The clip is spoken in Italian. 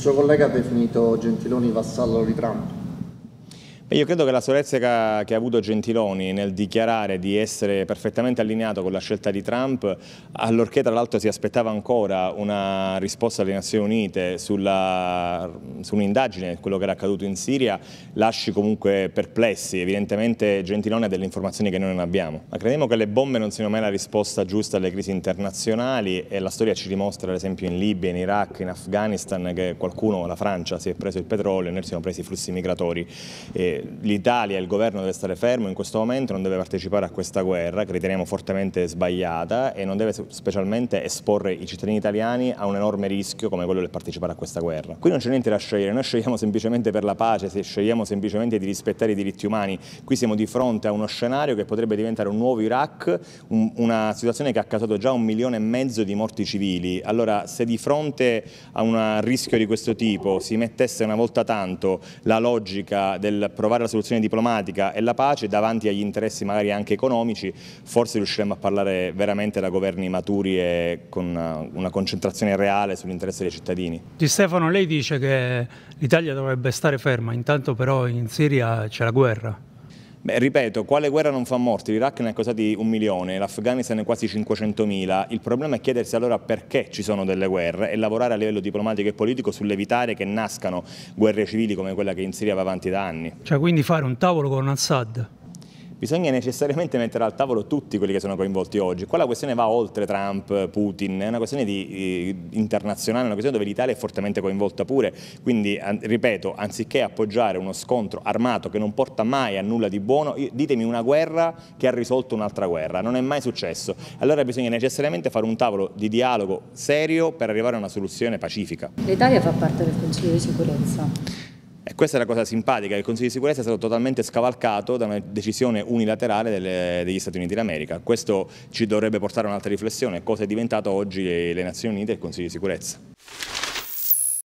Il suo collega ha definito Gentiloni vassallo di Trump. Io credo che la solezza che ha, avuto Gentiloni nel dichiarare di essere perfettamente allineato con la scelta di Trump, allorché tra l'altro si aspettava ancora una risposta alle Nazioni Unite sulla, su un'indagine di quello che era accaduto in Siria, lasci comunque perplessi. Evidentemente Gentiloni ha delle informazioni che noi non abbiamo. Ma crediamo che le bombe non siano mai la risposta giusta alle crisi internazionali e la storia ci dimostra, ad esempio, in Libia, in Iraq, in Afghanistan, che qualcuno, la Francia, si è preso il petrolio e noi siamo presi i flussi migratori. E l'Italia e il governo deve stare fermo in questo momento, non deve partecipare a questa guerra che riteniamo fortemente sbagliata e non deve specialmente esporre i cittadini italiani a un enorme rischio come quello del partecipare a questa guerra. Qui non c'è niente da scegliere, noi scegliamo semplicemente per la pace, se scegliamo semplicemente di rispettare i diritti umani, qui siamo di fronte a uno scenario che potrebbe diventare un nuovo Iraq, un, una situazione che ha causato già un milione e mezzo di morti civili. Allora se di fronte a un rischio di questo tipo si mettesse una volta tanto la logica del problema trovare la soluzione diplomatica e la pace davanti agli interessi magari anche economici, forse riusciremo a parlare veramente da governi maturi e con eh, una concentrazione reale sull'interesse dei cittadini. Di Stefano, lei dice che l'Italia dovrebbe stare ferma, intanto però in Siria c'è la guerra. Beh, ripeto, quale guerra non fa morti? L'Iraq ne ha causati un milione, l'Afghanistan ne quasi mila. Il problema è chiedersi allora perché ci sono delle guerre e lavorare a livello diplomatico e politico sull'evitare che nascano guerre civili come quella che in Siria va avanti da anni. Cioè quindi fare un tavolo con Assad bisogna necessariamente mettere al tavolo tutti quelli che sono coinvolti oggi. Qua la questione va oltre Trump, Putin, è una questione di, eh, internazionale, è una questione dove l'Italia è fortemente coinvolta pure, quindi an ripeto, anziché appoggiare uno scontro armato che non porta mai a nulla di buono, ditemi una guerra che ha risolto un'altra guerra, non è mai successo. Allora bisogna necessariamente fare un tavolo di dialogo serio per arrivare a una soluzione pacifica. L'Italia fa parte del Consiglio di sicurezza. E questa è la cosa simpatica, il Consiglio di sicurezza è stato totalmente scavalcato da una decisione unilaterale delle, degli Stati Uniti d'America. Questo ci dovrebbe portare a un'altra riflessione, cosa è diventato oggi le Nazioni Unite e il Consiglio di sicurezza.